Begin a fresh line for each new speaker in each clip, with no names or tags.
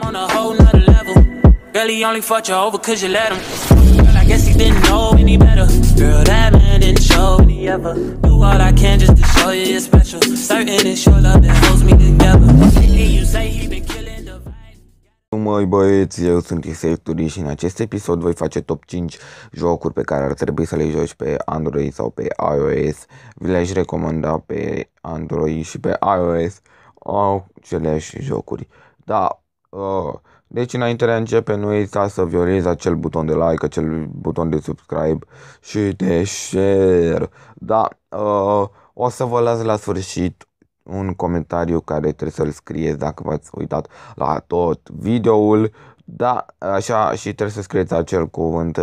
I'm on a whole nother level. Girl, he only fucked you over cause you let him. Girl, I guess he didn't know any better. Girl, that man didn't show any ever. Do all I can just to show you you're special. Certain it's your love that holds me together. You say he been killing Măi băieți, eu sunt Isei Turi și în acest episod voi face top 5 jocuri pe care ar trebui să le joci pe Android sau pe iOS. Vi le-aș recomanda pe Android și pe iOS aceleași jocuri. Da, Oh. Deci înainte de a începe nu uita să violezi acel buton de like, acel buton de subscribe și de share. Da, uh, o să vă las la sfârșit un comentariu care trebuie să-l scrieți dacă v-ați uitat la tot videoul. Da, așa și trebuie să scrieți acel cuvânt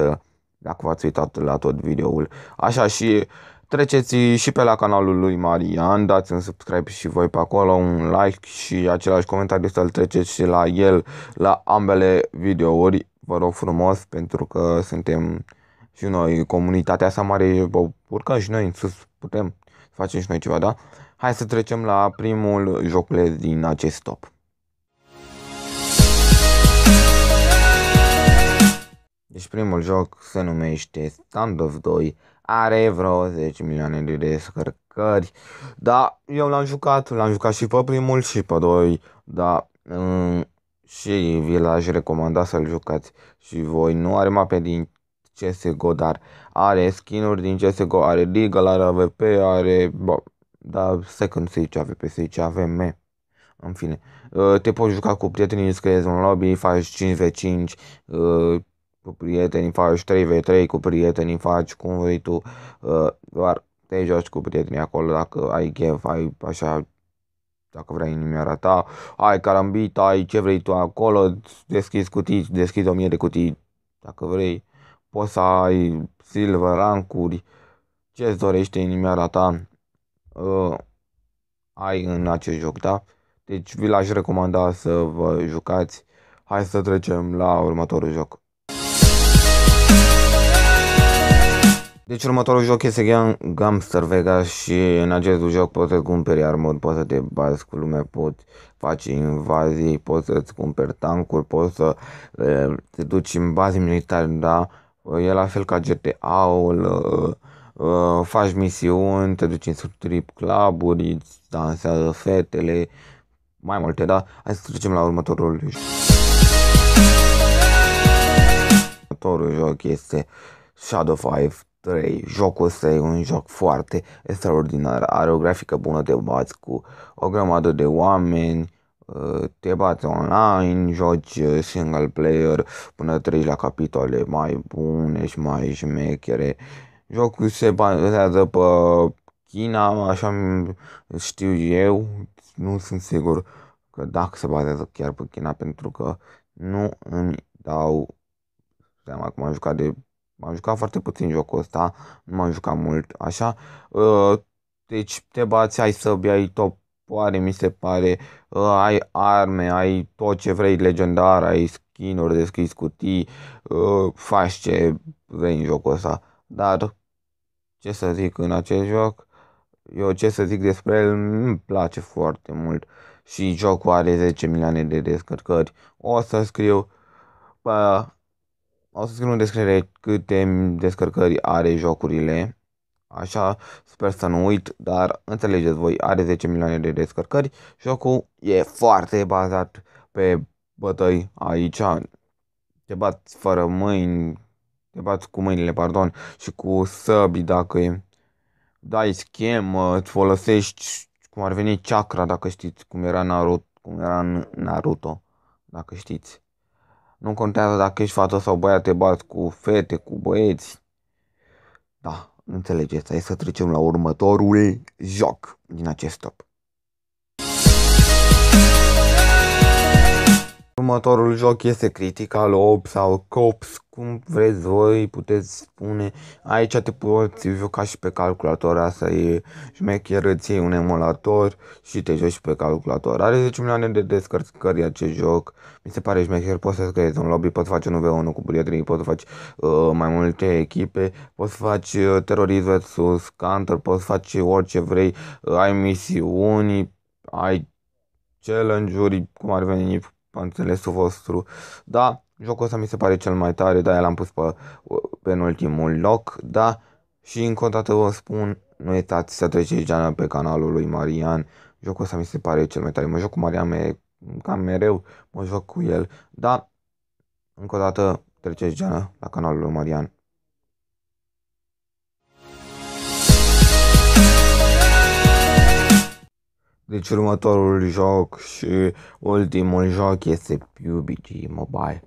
dacă v-ați uitat la tot videoul. Așa și Treceți și pe la canalul lui Marian, dați un subscribe și voi pe acolo, un like și același comentariu să-l treceți și la el, la ambele videouri, vă rog frumos, pentru că suntem și noi, comunitatea asta mare, bă, urcăm și noi în sus, putem să facem și noi ceva, da? Hai să trecem la primul joculeț din acest top. Deci primul joc se numește Stand of 2 are vreo 10 milioane de descărcări. Da, eu l-am jucat, l-am jucat și pe primul și pe doi, da, um, și vi l-aș recomanda să-l jucați și voi. Nu are mape din CSGO, dar are skinuri din CSGO, are Deagle, are AVP, are... Bă, da, Second Siege, AVP Siege, AVM. În fine, uh, te poți juca cu prietenii, îți un lobby, faci 5v5, cu prietenii, faci 3v3 cu prietenii, faci cum vrei tu, uh, doar te joci cu prietenii acolo dacă ai chef, ai așa dacă vrei inimioara ta, ai carambit, ai ce vrei tu acolo, deschizi cutii, deschizi o mie de cutii, dacă vrei, poți să ai silver, rancuri, ce-ți dorește inimioara ta, uh, ai în acest joc, da? Deci vi l-aș recomanda să vă jucați. Hai să trecem la următorul joc. Deci următorul joc este Gamster Vega și în acest joc poți să-ți cumperi armuri, poți să te bazi cu lumea, poți face invazii, poți să-ți cumperi tancuri, poți să te duci în bazi militare, da? E la fel ca GTA-ul, faci misiuni, te duci în strip club-uri, îți dansează fetele, mai multe, da? Hai să trecem la următorul joc. Următorul joc este Shadow 5 3. Jocul ăsta e un joc foarte extraordinar, are o grafică bună, te bați cu o grămadă de oameni, uh, te bați online, joci uh, single player până treci la capitole mai bune și mai șmechere. Jocul se bazează pe China, așa știu eu, nu sunt sigur că dacă se bazează chiar pe China pentru că nu îmi dau seama cum am jucat de M-am jucat foarte puțin jocul ăsta, nu m-am jucat mult, așa. Ă, deci te bați, ai săbi, ai top poare, mi se pare, ă, ai arme, ai tot ce vrei legendar, ai skin-uri, deschizi cutii, ă, faci ce vrei în jocul ăsta. Dar, ce să zic în acest joc, eu ce să zic despre el, îmi place foarte mult și jocul are 10 milioane de descărcări. O să scriu pe o să scriu în descriere câte descărcări are jocurile. Așa, sper să nu uit, dar înțelegeți voi, are 10 milioane de descărcări. Jocul e foarte bazat pe bătăi aici. Te bați fără mâini, te bați cu mâinile, pardon, și cu săbi dacă e. Dai schem, îți folosești cum ar veni chakra, dacă știți cum era Naruto, cum era Naruto, dacă știți. Nu contează dacă ești fată sau băiat, te bați cu fete, cu băieți. Da, înțelegeți. Hai să trecem la următorul joc din acest top următorul joc este Critical Ops sau Cops, cum vreți voi, puteți spune. Aici te poți juca și pe calculator, asta e șmecheră, îți un emulator și te joci pe calculator. Are 10 milioane de descărcări acest joc, mi se pare șmecher, poți să scriezi un lobby, poți face un V1 cu prietenii, poți face uh, mai multe echipe, poți face uh, terrorism versus counter, poți face orice vrei, uh, ai misiuni, ai challenge-uri, cum ar veni înțelesul vostru, da, jocul ăsta mi se pare cel mai tare, da, l-am pus pe ultimul loc, da, și încă o dată vă spun, nu uitați să treceți geana pe canalul lui Marian, jocul ăsta mi se pare cel mai tare, mă joc cu Marian e cam mereu, mă joc cu el, da, încă o dată treceți geana la canalul lui Marian. Deci următorul joc și ultimul joc este PUBG Mobile.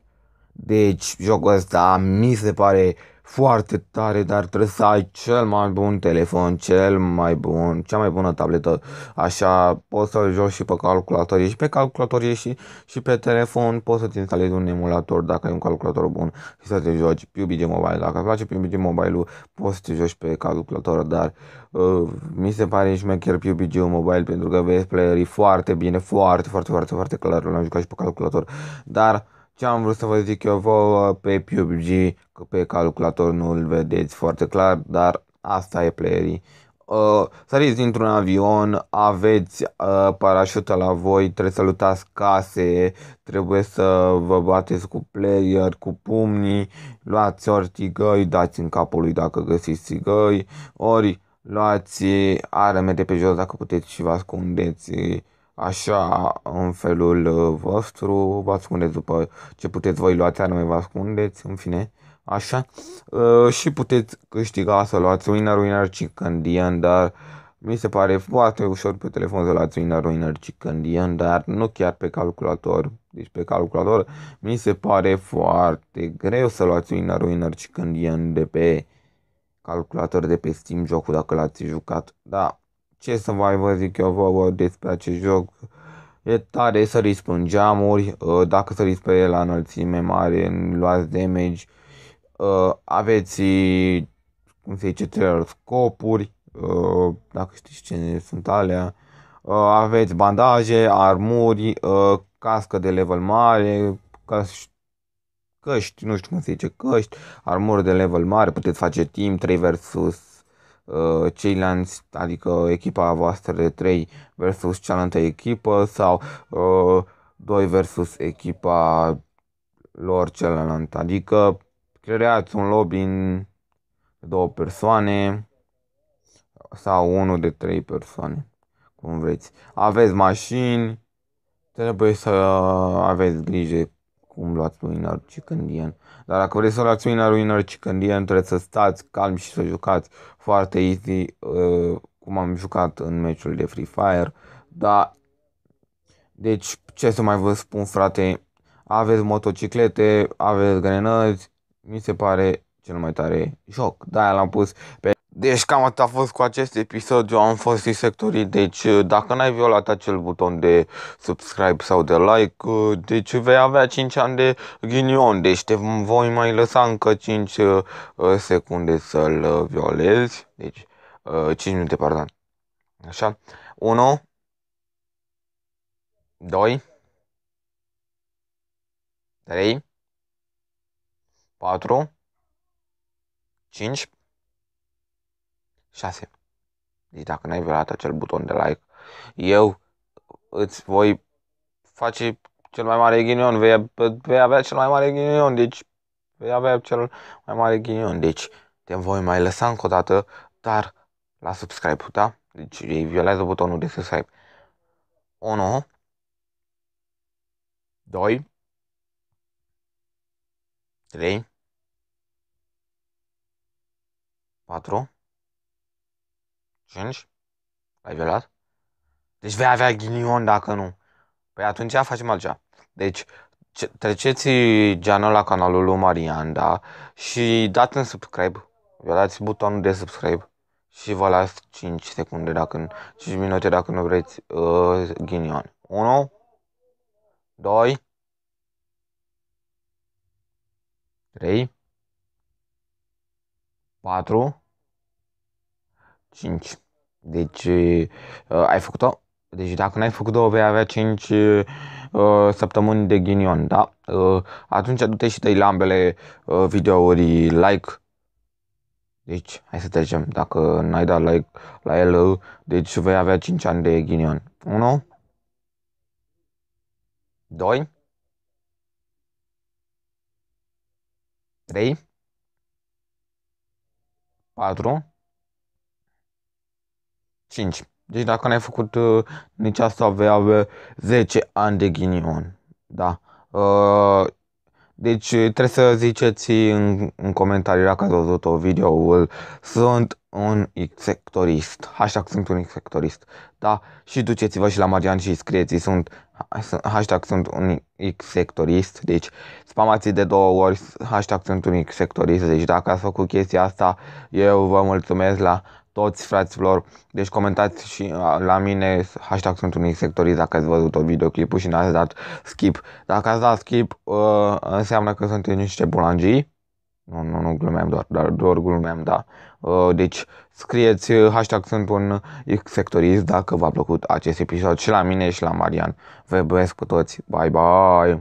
Deci jocul ăsta mi se pare foarte tare, dar trebuie să ai cel mai bun telefon, cel mai bun, cea mai bună tabletă. Așa poți să joci și pe calculator, și pe calculator și, și pe telefon, poți să-ți instalezi un emulator dacă ai un calculator bun și să te joci PUBG Mobile. Dacă îți place PUBG Mobile-ul, poți să te joci pe calculator, dar uh, mi se pare și chiar PUBG Mobile pentru că vezi playerii foarte bine, foarte, foarte, foarte, foarte clar, l-am jucat și pe calculator, dar ce am vrut să vă zic eu vouă pe PUBG, că pe calculator nu îl vedeți foarte clar, dar asta e playerii. Uh, săriți dintr-un avion, aveți uh, parașută la voi, trebuie să luptați case, trebuie să vă bateți cu player, cu pumnii, luați ori tigăi, dați în capul lui dacă găsiți tigăi, ori luați arme de pe jos dacă puteți și vă ascundeți Așa, în felul uh, vostru, vă ascundeți după ce puteți voi luați anume, vă ascundeți, în fine, așa. Uh, și puteți câștiga să luați Winner Winner Chicken Dien, dar mi se pare foarte ușor pe telefon să luați Winner Winner Chicken Dien, dar nu chiar pe calculator. Deci pe calculator mi se pare foarte greu să luați Winner Winner Chicken Dien de pe calculator de pe Steam jocul dacă l-ați jucat. Da, ce să mai vă zic eu vă, despre acest joc. E tare să în geamuri, ă, dacă să pe el la înălțime mare, luați damage, ă, aveți, cum se zice, trailer scopuri, ă, dacă știți ce sunt alea, aveți bandaje, armuri, cască de level mare, căști, căști, nu știu cum se zice, căști, armuri de level mare, puteți face team, 3 versus Uh, ceilalți, adică echipa voastră de 3 versus cealaltă echipă sau uh, 2 versus echipa lor celălalt. Adică creați un lobby în două persoane sau unul de trei persoane, cum vreți. Aveți mașini, trebuie să aveți grijă cum luați Lunar Chicandian. Dar dacă vreți să luați Lunar Lunar Chicandian, trebuie să stați calm și să jucați foarte easy, uh, cum am jucat în meciul de Free Fire. Da, deci ce să mai vă spun frate, aveți motociclete, aveți grenăți, mi se pare cel mai tare joc. Da, l-am pus pe deci cam atât a fost cu acest episod, eu am fost sectorii, deci uh, dacă n-ai violat acel buton de subscribe sau de like, uh, deci vei avea 5 ani de ghinion, deci te voi mai lăsa încă 5 uh, secunde să-l violezi, deci 5 minute, pardon. Așa, 1, 2, 3, 4, 5, 6. Deci dacă n-ai violat acel buton de like, eu îți voi face cel mai mare ghinion, vei, vei avea cel mai mare ghinion, deci vei avea cel mai mare ghinion, deci te voi mai lăsa încă o dată, dar la subscribe, da? Deci ei violează butonul de subscribe. 1 2 3 4 5? Ai violat? Deci vei avea ghinion dacă nu. Păi atunci ia facem altceva. Deci, treceți geanul la canalul lui Marian, da? Și dați în subscribe. Violați butonul de subscribe. Și vă las 5 secunde dacă 5 minute dacă nu vreți uh, ghinion. 1 2 3 4 5. Deci uh, ai făcut-o? Deci dacă n-ai făcut-o, vei avea 5 uh, ă, săptămâni de ghinion, da? Uh, atunci du-te și dai la ambele uh, videouri like. Deci, hai să trecem. Dacă n-ai dat like la el, deci vei avea 5 ani de ghinion. 1 2 3 4 5. Deci dacă n-ai făcut uh, nici asta, vei avea 10 ani de ghinion. Da. Uh, deci uh, trebuie să ziceți în, în comentarii dacă ați văzut o videoul Sunt un sectorist. Hashtag sunt un sectorist. Da? Și duceți-vă și la Marian și scrieți sunt hashtag sunt un sectorist. Deci spamați de două ori hashtag sunt un sectorist. Deci dacă ați făcut chestia asta, eu vă mulțumesc la toți fraților, deci comentați și la mine, hashtag sunt unii sectorii dacă ați văzut o videoclipul și n-ați dat skip. Dacă ați dat skip, uh, înseamnă că sunt niște bulangii. Nu, nu, nu glumeam doar, doar, doar glumeam, da. Ă, deci scrieți ă, hashtag sunt un sectorist dacă v-a plăcut acest episod și la mine și la Marian. Vă iubesc pe toți. Bye bye!